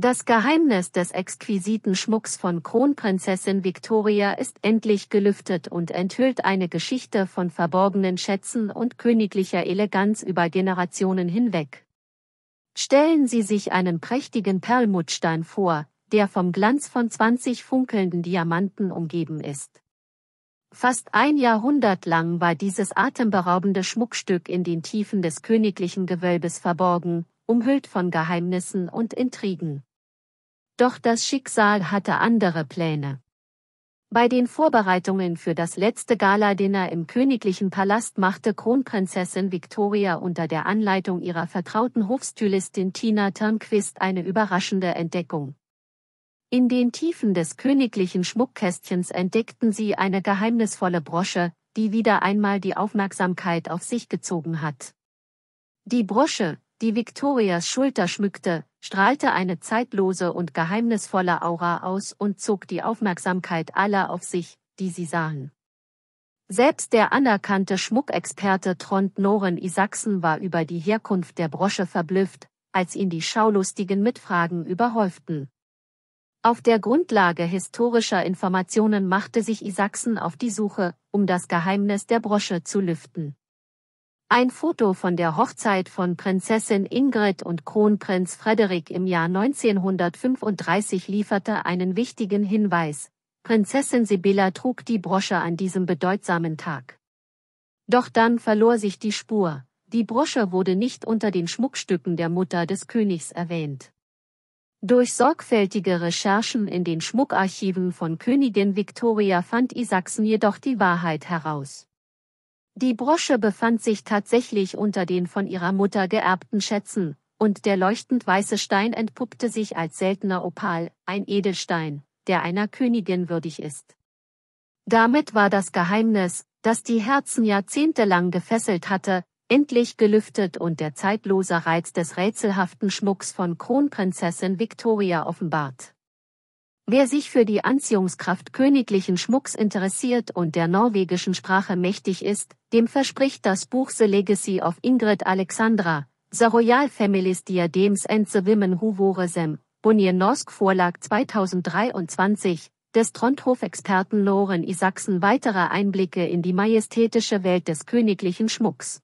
Das Geheimnis des exquisiten Schmucks von Kronprinzessin Victoria ist endlich gelüftet und enthüllt eine Geschichte von verborgenen Schätzen und königlicher Eleganz über Generationen hinweg. Stellen Sie sich einen prächtigen Perlmuttstein vor, der vom Glanz von 20 funkelnden Diamanten umgeben ist. Fast ein Jahrhundert lang war dieses atemberaubende Schmuckstück in den Tiefen des königlichen Gewölbes verborgen, umhüllt von Geheimnissen und Intrigen. Doch das Schicksal hatte andere Pläne. Bei den Vorbereitungen für das letzte Galadinner im königlichen Palast machte Kronprinzessin Victoria unter der Anleitung ihrer vertrauten Hofstylistin Tina Turnquist eine überraschende Entdeckung. In den Tiefen des königlichen Schmuckkästchens entdeckten sie eine geheimnisvolle Brosche, die wieder einmal die Aufmerksamkeit auf sich gezogen hat. Die Brosche, die Victorias Schulter schmückte, strahlte eine zeitlose und geheimnisvolle Aura aus und zog die Aufmerksamkeit aller auf sich, die sie sahen. Selbst der anerkannte Schmuckexperte Trond Noren Isachsen war über die Herkunft der Brosche verblüfft, als ihn die Schaulustigen mit Fragen überhäuften. Auf der Grundlage historischer Informationen machte sich Isachsen auf die Suche, um das Geheimnis der Brosche zu lüften. Ein Foto von der Hochzeit von Prinzessin Ingrid und Kronprinz Frederik im Jahr 1935 lieferte einen wichtigen Hinweis. Prinzessin Sibylla trug die Brosche an diesem bedeutsamen Tag. Doch dann verlor sich die Spur. Die Brosche wurde nicht unter den Schmuckstücken der Mutter des Königs erwähnt. Durch sorgfältige Recherchen in den Schmuckarchiven von Königin Victoria fand Isachsen jedoch die Wahrheit heraus. Die Brosche befand sich tatsächlich unter den von ihrer Mutter geerbten Schätzen, und der leuchtend weiße Stein entpuppte sich als seltener Opal, ein Edelstein, der einer Königin würdig ist. Damit war das Geheimnis, das die Herzen jahrzehntelang gefesselt hatte, endlich gelüftet und der zeitlose Reiz des rätselhaften Schmucks von Kronprinzessin Victoria offenbart. Wer sich für die Anziehungskraft königlichen Schmucks interessiert und der norwegischen Sprache mächtig ist, dem verspricht das Buch The Legacy of Ingrid Alexandra, The Royal Families Diadems and the Women Who Wore Them, Bunyen Norsk Vorlag 2023, des Trondhof-Experten Loren Isachsen weitere Einblicke in die majestätische Welt des königlichen Schmucks.